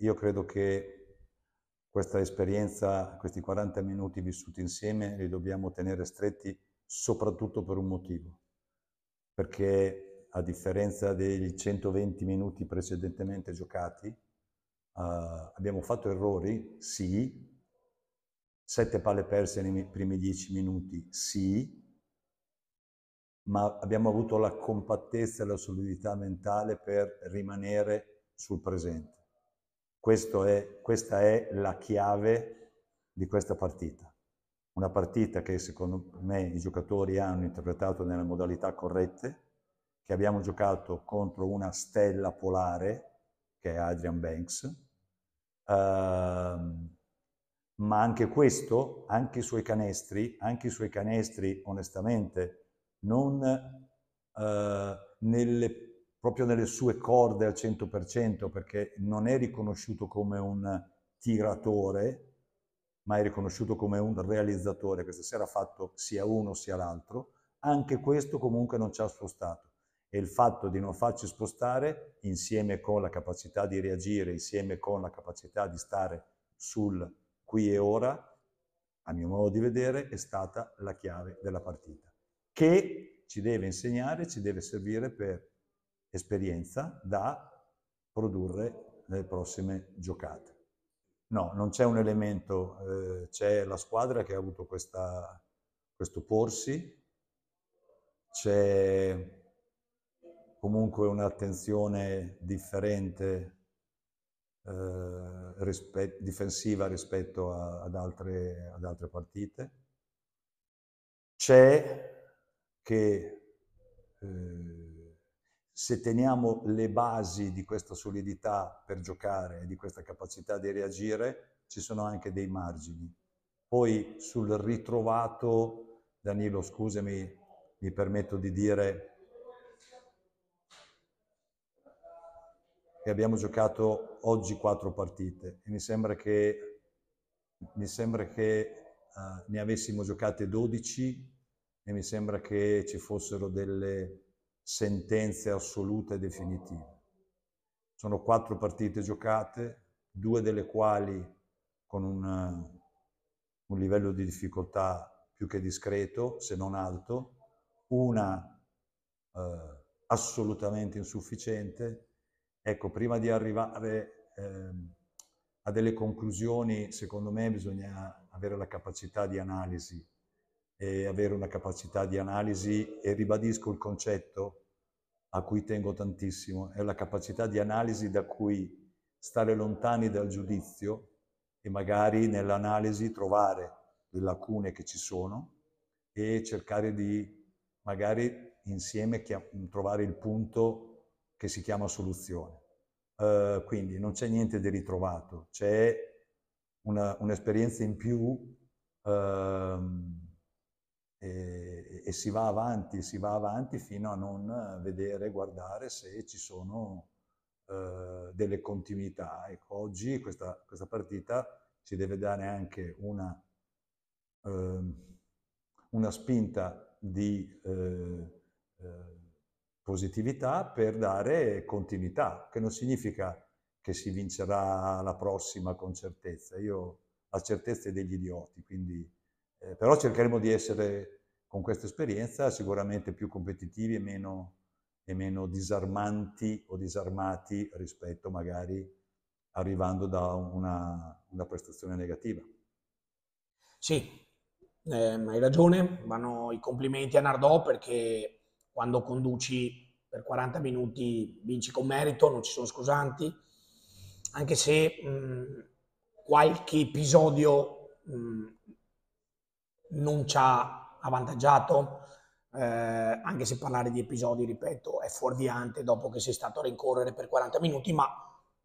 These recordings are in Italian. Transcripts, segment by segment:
io credo che questa esperienza, questi 40 minuti vissuti insieme, li dobbiamo tenere stretti soprattutto per un motivo, perché a differenza dei 120 minuti precedentemente giocati, Uh, abbiamo fatto errori, sì. Sette palle perse nei primi dieci minuti, sì. Ma abbiamo avuto la compattezza e la solidità mentale per rimanere sul presente è, questa è la chiave di questa partita. Una partita che secondo me i giocatori hanno interpretato nelle modalità corrette, che abbiamo giocato contro una stella polare, che è Adrian Banks, Uh, ma anche questo, anche i suoi canestri, anche i suoi canestri onestamente non uh, nelle proprio nelle sue corde al 100% perché non è riconosciuto come un tiratore, ma è riconosciuto come un realizzatore, Questa sera ha fatto sia uno sia l'altro, anche questo comunque non ci ha spostato. E il fatto di non farci spostare, insieme con la capacità di reagire, insieme con la capacità di stare sul qui e ora, a mio modo di vedere, è stata la chiave della partita, che ci deve insegnare, ci deve servire per esperienza da produrre nelle prossime giocate. No, non c'è un elemento, eh, c'è la squadra che ha avuto questa, questo porsi, c'è comunque un'attenzione differente eh, rispet difensiva rispetto a, ad, altre, ad altre partite. C'è che eh, se teniamo le basi di questa solidità per giocare e di questa capacità di reagire, ci sono anche dei margini. Poi sul ritrovato, Danilo, scusami, mi permetto di dire che abbiamo giocato oggi quattro partite e mi sembra che, mi sembra che uh, ne avessimo giocate 12 e mi sembra che ci fossero delle sentenze assolute e definitive. Sono quattro partite giocate, due delle quali con un, un livello di difficoltà più che discreto, se non alto, una eh, assolutamente insufficiente. Ecco, prima di arrivare eh, a delle conclusioni, secondo me bisogna avere la capacità di analisi e avere una capacità di analisi e ribadisco il concetto a cui tengo tantissimo, è la capacità di analisi da cui stare lontani dal giudizio e magari nell'analisi trovare le lacune che ci sono e cercare di magari insieme trovare il punto che si chiama soluzione. Uh, quindi non c'è niente di ritrovato, c'è una, un'esperienza in più. Uh, e, e, si va avanti, si va avanti fino a non vedere, guardare se ci sono eh, delle continuità. Ecco, oggi questa, questa, partita ci deve dare anche una, eh, una spinta di eh, eh, positività per dare continuità, che non significa che si vincerà la prossima con certezza. Io la certezza è degli idioti, quindi eh, però cercheremo di essere, con questa esperienza, sicuramente più competitivi e meno, e meno disarmanti o disarmati rispetto magari arrivando da una, una prestazione negativa. Sì, eh, hai ragione, vanno i complimenti a Nardò perché quando conduci per 40 minuti vinci con merito, non ci sono scusanti, anche se mh, qualche episodio mh, non ci ha avvantaggiato, eh, anche se parlare di episodi, ripeto, è fuorviante dopo che sei stato a rincorrere per 40 minuti, ma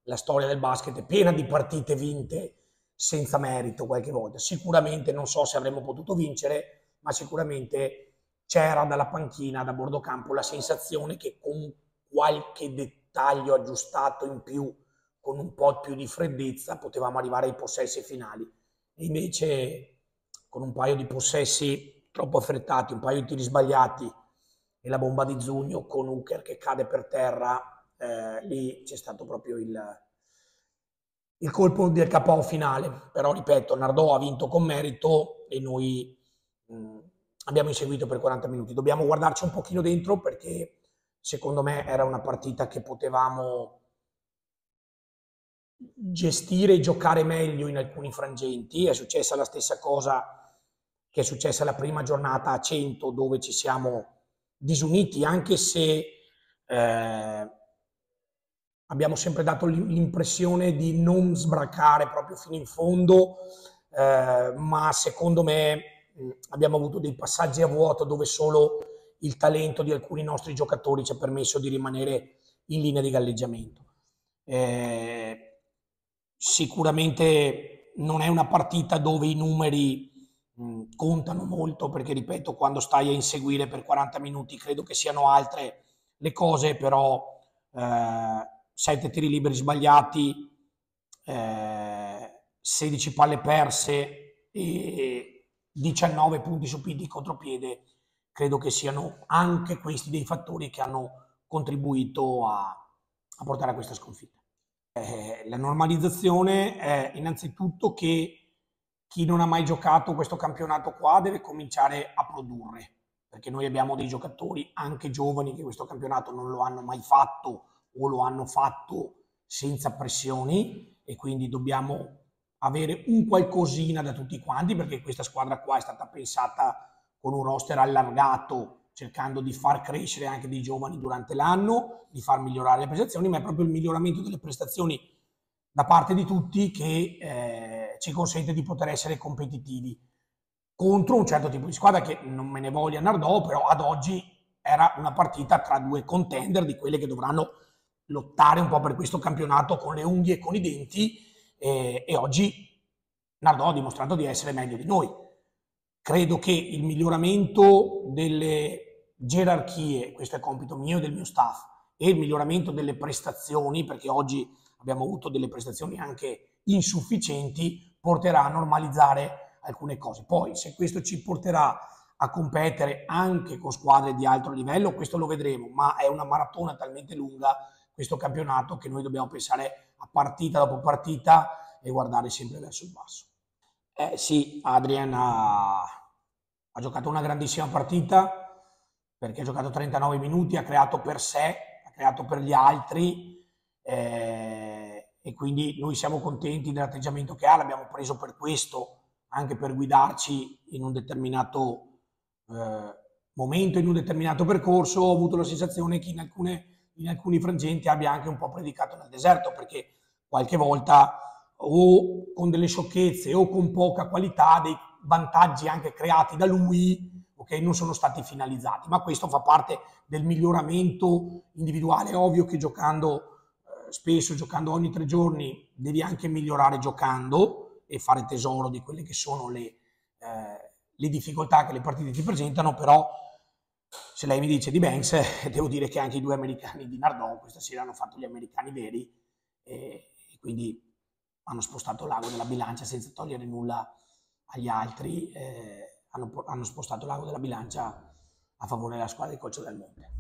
la storia del basket è piena di partite vinte senza merito qualche volta. Sicuramente non so se avremmo potuto vincere, ma sicuramente c'era dalla panchina, da bordo campo, la sensazione che con qualche dettaglio aggiustato in più, con un po' più di freddezza, potevamo arrivare ai possessi finali. E invece con un paio di possessi troppo affrettati, un paio di tiri sbagliati e la bomba di Zugno con Hooker che cade per terra, eh, lì c'è stato proprio il, il colpo del capo finale. Però ripeto, Nardò ha vinto con merito e noi mh, mm, abbiamo inseguito per 40 minuti. Dobbiamo guardarci un pochino dentro perché secondo me era una partita che potevamo gestire e giocare meglio in alcuni frangenti. È successa la stessa cosa che è successa la prima giornata a 100 dove ci siamo disuniti, anche se eh, abbiamo sempre dato l'impressione di non sbraccare proprio fino in fondo, eh, ma secondo me mm, abbiamo avuto dei passaggi a vuoto dove solo il talento di alcuni nostri giocatori ci ha permesso di rimanere in linea di galleggiamento. Eh, sicuramente non è una partita dove i numeri mh, mm, contano molto perché, ripeto, quando stai a inseguire per 40 minuti credo che siano altre le cose, però eh, 7 tiri liberi sbagliati, eh, 16 palle perse e 19 punti subiti di contropiede, credo che siano anche questi dei fattori che hanno contribuito a, a portare a questa sconfitta. Eh, la normalizzazione è innanzitutto che chi non ha mai giocato questo campionato qua deve cominciare a produrre, perché noi abbiamo dei giocatori anche giovani che questo campionato non lo hanno mai fatto o lo hanno fatto senza pressioni e quindi dobbiamo avere un qualcosina da tutti quanti perché questa squadra qua è stata pensata con un roster allargato cercando di far crescere anche dei giovani durante l'anno, di far migliorare le prestazioni, ma è proprio il miglioramento delle prestazioni da parte di tutti che eh, ci consente di poter essere competitivi contro un certo tipo di squadra che non me ne voglia Nardò, però ad oggi era una partita tra due contender di quelle che dovranno lottare un po' per questo campionato con le unghie e con i denti eh, e oggi Nardò ha dimostrato di essere meglio di noi. Credo che il miglioramento delle gerarchie, questo è compito mio e del mio staff, e il miglioramento delle prestazioni, perché oggi abbiamo avuto delle prestazioni anche insufficienti, porterà a normalizzare alcune cose. Poi se questo ci porterà a competere anche con squadre di altro livello, questo lo vedremo, ma è una maratona talmente lunga questo campionato che noi dobbiamo pensare a partita dopo partita e guardare sempre verso il basso. Eh sì, Adrian ha, ha giocato una grandissima partita perché ha giocato 39 minuti, ha creato per sé, ha creato per gli altri. Eh, e quindi noi siamo contenti dell'atteggiamento che ha, l'abbiamo preso per questo, anche per guidarci in un determinato eh, momento, in un determinato percorso. Ho avuto la sensazione che in, alcune, in alcuni frangenti abbia anche un po' predicato nel deserto, perché qualche volta o con delle sciocchezze o con poca qualità dei vantaggi anche creati da lui okay, non sono stati finalizzati, ma questo fa parte del miglioramento individuale. È ovvio che giocando spesso giocando ogni tre giorni devi anche migliorare giocando e fare tesoro di quelle che sono le, eh, le difficoltà che le partite ti presentano, però se lei mi dice di Banks, devo dire che anche i due americani di Nardò questa sera hanno fatto gli americani veri e, e quindi hanno spostato l'ago della bilancia senza togliere nulla agli altri, eh, hanno, hanno spostato l'ago della bilancia a favore della squadra di Colcio del Monte.